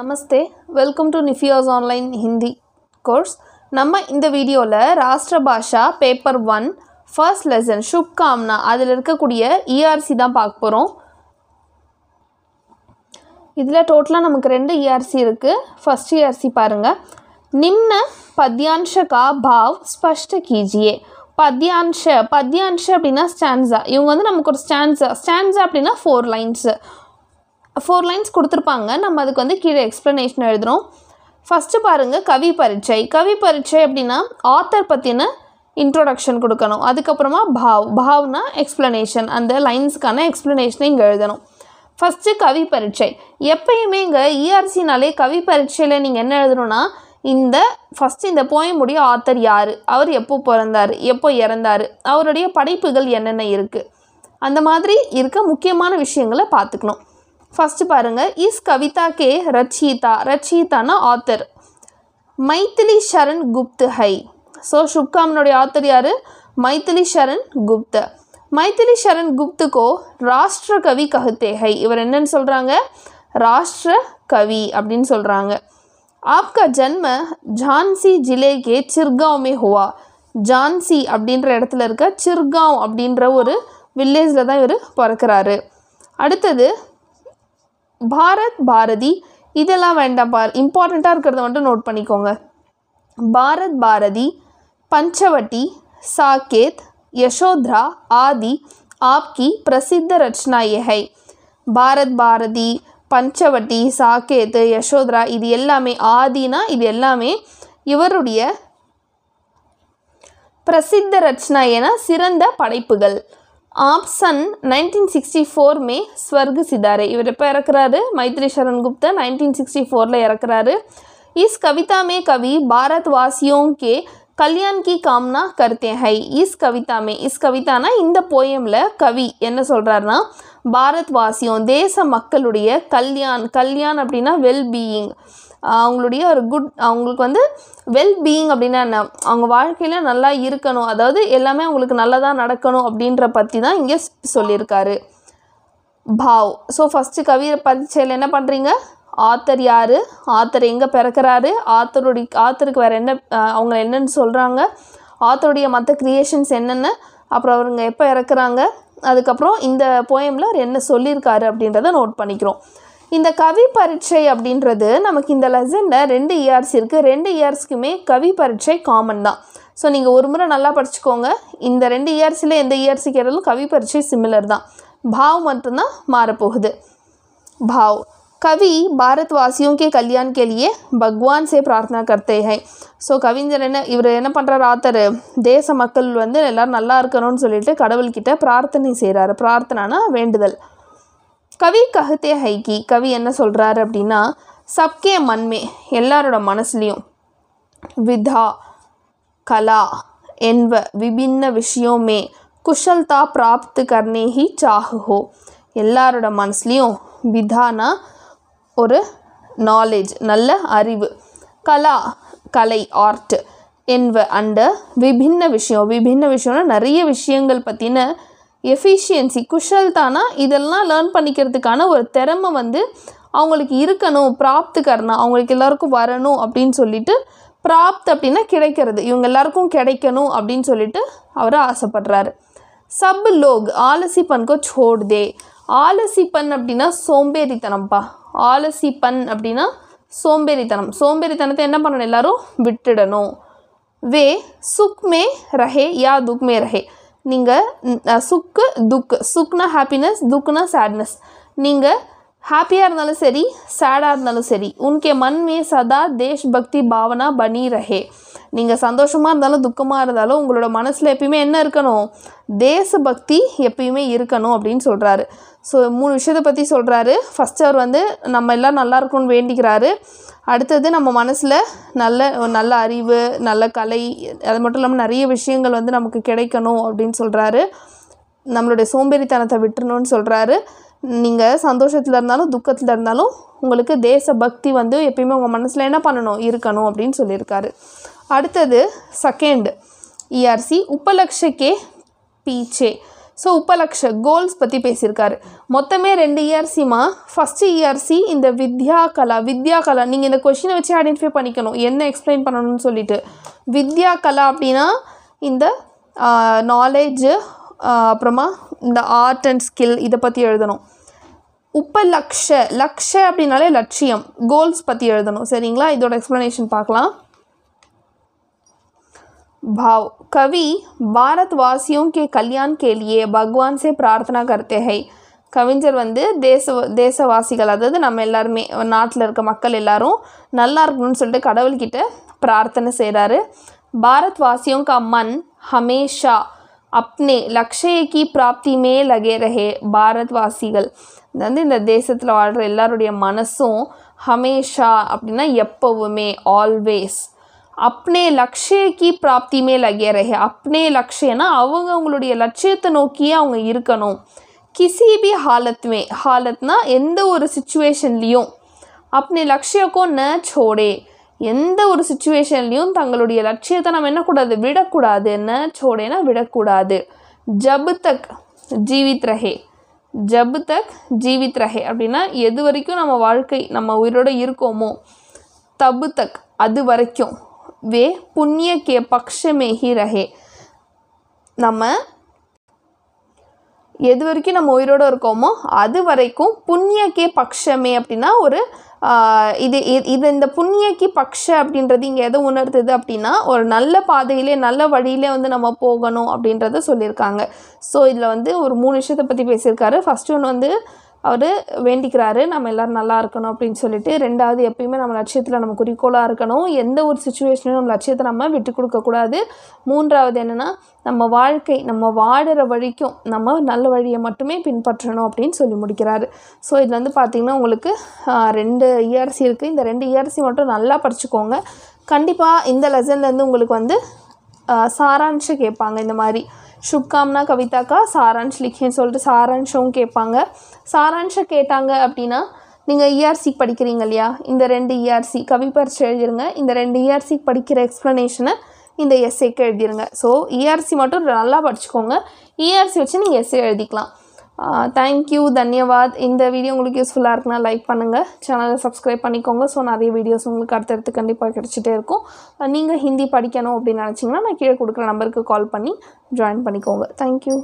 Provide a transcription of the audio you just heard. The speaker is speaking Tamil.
நமஸ்தே வெல்கம் டு నిఫియాస్ ஆன்லைன் ஹிந்தி கோர்ஸ் நம்ம இந்த வீடியோவில் Rashtra Bhasha paper one first lesson Shubhkamna அதில் இருக்கக்கூடிய இஆர்சி e தான் பார்க்க போகிறோம் இதில் டோட்டலாக நமக்கு ரெண்டு இஆர்சி e இருக்குது ஃபஸ்ட் இஆர்சி e பாருங்கள் நிம்ன பத்யான்ஷ கா பாவ் ஸ்பஷ்ட கீஜியே பத்யான்ஷ பத்யான்ஷ அப்படின்னா ஸ்டான்ஸா இவங்க வந்து நமக்கு ஒரு ஸ்டான்ஸா ஸ்டான்ஸா அப்படின்னா ஃபோர் லைன்ஸு ஃபோர் லைன்ஸ் கொடுத்துருப்பாங்க நம்ம அதுக்கு வந்து கீழே எக்ஸ்ப்ளனேஷன் எழுதுகிறோம் ஃபஸ்ட்டு பாருங்கள் கவி பரீட்சை கவி பரீட்சை அப்படின்னா ஆத்தர் பற்றின இன்ட்ரொடக்ஷன் கொடுக்கணும் அதுக்கப்புறமா பாவ் பாவ்னா எக்ஸ்ப்ளனேஷன் அந்த லைன்ஸ்க்கான எக்ஸ்ப்ளனேஷனை இங்கே எழுதணும் ஃபஸ்ட்டு கவி பரீட்சை எப்பயுமே இங்கே இஆர்சினாலே e கவி பரீட்சையில் நீங்கள் என்ன எழுதணும்னா இந்த ஃபஸ்ட்டு இந்த போயமுடைய ஆத்தர் யார் அவர் எப்போ பிறந்தார் எப்போ இறந்தார் அவருடைய படைப்புகள் என்னென்ன இருக்குது அந்த மாதிரி இருக்க முக்கியமான விஷயங்களை பார்த்துக்கணும் ஃபஸ்ட்டு பாருங்கள் இஸ் கவிதா கே ரச்சிதா ரச்சிதானா ஆத்தர் மைத்திலி ஷரண் குப்து ஹை ஸோ சுப்காமனுடைய ஆத்தர் யார் மைத்திலி ஷரண் குப்த மைத்திலி ஷரண் குப்துக்கோ ராஷ்டிர கவி ஹை இவர் என்னன்னு சொல்கிறாங்க ராஷ்டிர கவி அப்படின்னு சொல்கிறாங்க ஆப்கா ஜன்ம ஜான்சி ஜிலேகே மே ஹுவா ஜான்சி அப்படின்ற இடத்துல இருக்க சிர்காவ் அப்படின்ற ஒரு வில்லேஜில் தான் இவர் பிறக்கிறாரு அடுத்தது பாரத் பாரதி இதெல்லாம் வேண்டாம் பார் இம்பார்ட்டண்ட்டாக இருக்கிறத மட்டும் நோட் பண்ணிக்கோங்க பாரத் பாரதி பஞ்சவட்டி சாகேத் யசோத்ரா ஆதி ஆப்கி பிரசித்த ரச்சனா எஹை பாரத் பாரதி பஞ்சவட்டி சாக்கேத்து யசோத்ரா இது எல்லாமே ஆதினா இது எல்லாமே இவருடைய பிரசித்த ரச்சனா என சிறந்த படைப்புகள் ஆப்சன் நைன்டீன் சிக்ஸ்டி ஃபோர் மே ஸ்வர்கு சிதாரே இவர் எப்போ இறக்குறாரு மைத்ரி சரண் குப்தா நைன்டீன் சிக்ஸ்டி ஃபோரில் இறக்குறாரு இஸ் கவிதா மே கவி பாரத் வாசியோங்கே கல்யாண் கி காம்னா கருத்தே ஹை இஸ் கவிதா மே இஸ் கவிதானா இந்த போயமில் கவி என்ன சொல்கிறாருன்னா பாரத் வாசியம் தேச மக்களுடைய கல்யாண் கல்யாண் அப்படின்னா வெல்பீயிங் அவங்களுடைய ஒரு குட் அவங்களுக்கு வந்து வெல் பீயிங் அப்படின்னா என்ன அவங்க வாழ்க்கையில் நல்லா இருக்கணும் அதாவது எல்லாமே அவங்களுக்கு நல்லதாக நடக்கணும் அப்படின்ற பற்றி தான் இங்கே சொல்லியிருக்காரு பாவ் ஸோ ஃபஸ்ட்டு கவிதை பரீட்சையில் என்ன பண்ணுறீங்க ஆத்தர் யார் ஆத்தர் எங்கே பிறக்கிறாரு ஆத்தருடைய ஆத்தருக்கு வேறு என்ன அவங்க என்னென்னு சொல்கிறாங்க ஆத்தருடைய மற்ற க்ரியேஷன்ஸ் என்னென்ன அப்புறம் அவருங்க எப்போ இறக்குறாங்க அதுக்கப்புறம் இந்த போயமில் அவர் என்ன சொல்லியிருக்காரு அப்படின்றத நோட் பண்ணிக்கிறோம் இந்த கவி பரீட்சை அப்படின்றது நமக்கு இந்த லெசனில் ரெண்டு இயர்ஸ் இருக்குது ரெண்டு இயர்ஸ்க்குமே கவி பரீட்சை காமன் தான் ஸோ நீங்கள் ஒரு முறை நல்லா படிச்சுக்கோங்க இந்த ரெண்டு இயர்ஸில் எந்த இயர்ஸ் கேட்டாலும் கவி பரீட்சை சிமிலர் தான் பாவ் மட்டும்தான் மாறப்போகுது பாவ் கவி பாரத் வாசியும் கே கல்யாண் लिए பகவான் சே பிரார்த்தனா கர்த்தேகை ஸோ கவிஞர் என்ன இவர் என்ன பண்ணுறார் ஆத்தர் தேச மக்கள் வந்து எல்லோரும் நல்லா இருக்கணும்னு சொல்லிட்டு கடவுள்கிட்ட பிரார்த்தனை செய்கிறாரு பிரார்த்தனைனா வேண்டுதல் கவி கஹத்தே ஹைகி கவி என்ன சொல்கிறாரு அப்படின்னா சப்கே மண்மே எல்லாரோட மனசுலேயும் விதா கலா என்ப விபின்ன விஷயமே குஷல்தா பிராப்து கர்ணேஹி சாகுஹோ சாஹோ எல்லாரோட மனசுலேயும் விதானா ஒரு நாலேஜ் நல்ல அறிவு கலா கலை ஆர்ட் என்ப அண்ட விபின்ன விஷயம் விபின்ன விஷயம்னா நிறைய விஷயங்கள் பற்றின எஃபிஷியன்சி குஷல்தானா இதெல்லாம் லேர்ன் பண்ணிக்கிறதுக்கான ஒரு திறமை வந்து அவங்களுக்கு இருக்கணும் பிராப்து கரணும் அவங்களுக்கு எல்லாருக்கும் வரணும் அப்படின்னு சொல்லிட்டு பிராப்த் அப்படின்னா கிடைக்கிறது இவங்க எல்லாருக்கும் கிடைக்கணும் அப்படின்னு சொல்லிட்டு அவர் ஆசைப்படுறாரு சப் லோக் பண்கோ சோடுதே தே ஆலசிப்பன் அப்படின்னா சோம்பேறித்தனம்ப்பா ஆலசிப்பன் அப்படின்னா சோம்பேறித்தனம் சோம்பேறித்தனத்தை என்ன பண்ணணும் எல்லாரும் விட்டுடணும் வே சுக்மே ரஹே யா துக்மே ரஹே ನಿಂಗೆ ಸುಖ ದುಃಖ ಸುಖನ ನಾ ಹ್ಯಾಪಿನೆಸ್ ದುಃಖನ ಸ್ಯಾಡ್ನಸ್ ನೀವು ಹ್ಯಾಪಿಯಾಗಿರಲೂ ಸರಿ ಸ್ಯಾಡ ಸರಿ ಮನ್ ಮೇ ಸದಾ ದೇಶಭಕ್ತಿ ಭಾವನಾ ಬನ್ನಿ ರೇ நீங்கள் சந்தோஷமாக இருந்தாலும் துக்கமாக இருந்தாலும் உங்களோட மனசில் எப்பயுமே என்ன இருக்கணும் தேசபக்தி எப்பயுமே இருக்கணும் அப்படின்னு சொல்கிறாரு ஸோ மூணு விஷயத்தை பற்றி சொல்கிறாரு ஃபஸ்ட் அவர் வந்து நம்ம எல்லாம் நல்லா இருக்கணும்னு வேண்டிக்கிறாரு அடுத்தது நம்ம மனசில் நல்ல நல்ல அறிவு நல்ல கலை அது மட்டும் இல்லாமல் நிறைய விஷயங்கள் வந்து நமக்கு கிடைக்கணும் அப்படின்னு சொல்கிறாரு நம்மளுடைய சோம்பேறித்தனத்தை விட்டுணும்னு சொல்கிறாரு நீங்கள் சந்தோஷத்தில் இருந்தாலும் துக்கத்தில் இருந்தாலும் உங்களுக்கு தேசபக்தி வந்து எப்பயுமே உங்கள் மனசில் என்ன பண்ணணும் இருக்கணும் அப்படின்னு சொல்லியிருக்காரு அடுத்தது செகண்ட் இஆர்சி e உப்பலக்ஷக்கே பீச்சே ஸோ உப்பலக்ஷ கோல்ஸ் பற்றி பேசியிருக்காரு மொத்தமே ரெண்டு இஆர்சிமா ஃபஸ்ட்டு இயர்சி இந்த வித்யா கலா வித்யா கலா நீங்கள் இந்த கொஷினை வச்சு ஐடென்டிஃபை பண்ணிக்கணும் என்ன எக்ஸ்பிளைன் பண்ணணும்னு சொல்லிட்டு வித்யா கலா அப்படின்னா இந்த நாலேஜு அப்புறமா இந்த ஆர்ட் அண்ட் ஸ்கில் இதை பற்றி எழுதணும் உப்ப லக்ஷ லக்ஷ அப்படின்னாலே லட்சியம் கோல்ஸ் பற்றி எழுதணும் சரிங்களா இதோட எக்ஸ்ப்ளனேஷன் பார்க்கலாம் भाव कवि भारतवासियों के कल्याण के लिए भगवान से प्रार्थना करते हैं கவிஞர் வந்து தேச தேசவாசிகள் அதாவது நம்ம எல்லாருமே நாட்டில் இருக்க மக்கள் எல்லாரும் நல்லா இருக்கணும்னு சொல்லிட்டு கடவுள்கிட்ட பிரார்த்தனை செய்கிறாரு பாரத் வாசியம் கா மண் ஹமேஷா அப்னே லக்ஷயக்கி प्राप्ति லகேரஹே பாரத் வாசிகள் வந்து இந்த தேசத்தில் வாழ்கிற எல்லாருடைய மனசும் ஹமேஷா அப்படின்னா எப்போவுமே ஆல்வேஸ் அப்னே लक्ष्य பிராப்தியுமே லகே में அப்னே रहे अपने அவங்க அவங்களுடைய லட்சியத்தை நோக்கியே அவங்க இருக்கணும் किसी भी हालत में எந்த ஒரு சுச்சுவேஷன்லேயும் அப்னே लक्ष्य ந சோடே எந்த ஒரு சுச்சுவேஷன்லேயும் தங்களுடைய லட்சியத்தை நம்ம என்ன கூடாது விடக்கூடாது ந சோடேனா விடக்கூடாது ஜபு தக் ஜீவித் ரஹே ஜபு தக் ஜீவித் ரஹே அப்படின்னா எது வரைக்கும் நம்ம வாழ்க்கை நம்ம உயிரோடு இருக்கோமோ தபு தக் அது வரைக்கும் वे पुण्य के पक्ष में ही रहे நம்ம எது வரைக்கும் நம்ம உயிரோடு இருக்கோமோ அது வரைக்கும் புண்ணியக்கே பக்ஷமே அப்படின்னா ஒரு இது இது இந்த புண்ணியக்கு பக்ஷ அப்படின்றது இங்கே எதை உணர்த்துது அப்படின்னா ஒரு நல்ல பாதையிலே நல்ல வழியிலே வந்து நம்ம போகணும் அப்படின்றத சொல்லியிருக்காங்க ஸோ இதில் வந்து ஒரு மூணு விஷயத்தை பற்றி பேசியிருக்காரு ஃபஸ்ட்டு ஒன்று வந்து அவர் வேண்டிக்கிறாரு நம்ம எல்லோரும் நல்லா இருக்கணும் அப்படின்னு சொல்லிட்டு ரெண்டாவது எப்பயுமே நம்ம லட்சியத்தில் நம்ம குறிக்கோளாக இருக்கணும் எந்த ஒரு சுச்சுவேஷனையும் நம்ம லட்சியத்தை நம்ம விட்டு கொடுக்கக்கூடாது மூன்றாவது என்னென்னா நம்ம வாழ்க்கை நம்ம வாடுற வழிக்கும் நம்ம நல்ல வழியை மட்டுமே பின்பற்றணும் அப்படின்னு சொல்லி முடிக்கிறாரு ஸோ இதில் வந்து பார்த்திங்கன்னா உங்களுக்கு ரெண்டு இயர்சி e இருக்குது இந்த ரெண்டு இயர்சி e மட்டும் நல்லா படிச்சுக்கோங்க கண்டிப்பாக இந்த லெசன்லேருந்து உங்களுக்கு வந்து சாராம்சம் கேட்பாங்க இந்த மாதிரி சுப்காம்னா கவிதாக்கா சாரான்ஷ் லிக்கேன்னு சொல்லிட்டு சாரான்ஷும் கேட்பாங்க சாரான்ஷை கேட்டாங்க அப்படின்னா நீங்கள் இஆர்சி e படிக்கிறீங்க இல்லையா இந்த ரெண்டு இஆர்சி e கவி பரிச்சு எழுதிருங்க இந்த ரெண்டு இஆர்சி e படிக்கிற எக்ஸ்ப்ளனேஷனை இந்த எஸ்ஏக்கு எழுதிடுங்க ஸோ இஆர்சி மட்டும் நல்லா படிச்சுக்கோங்க இஆர்சி வச்சு நீங்கள் எஸ்ஏ எழுதிக்கலாம் தேங்க்யூ தன்யவாத் இந்த வீடியோ உங்களுக்கு யூஸ்ஃபுல்லாக இருக்குன்னா லைக் பண்ணுங்கள் சேனலை சப்ஸ்கிரைப் பண்ணிக்கோங்க ஸோ நிறைய வீடியோஸ் உங்களுக்கு அடுத்தடுத்து கண்டிப்பாக கிடச்சிட்டே இருக்கும் நீங்கள் ஹிந்தி படிக்கணும் அப்படின்னு நினச்சிங்கன்னா நான் கீழே கொடுக்குற நம்பருக்கு கால் பண்ணி ஜாயின் பண்ணிக்கோங்க தேங்க்யூ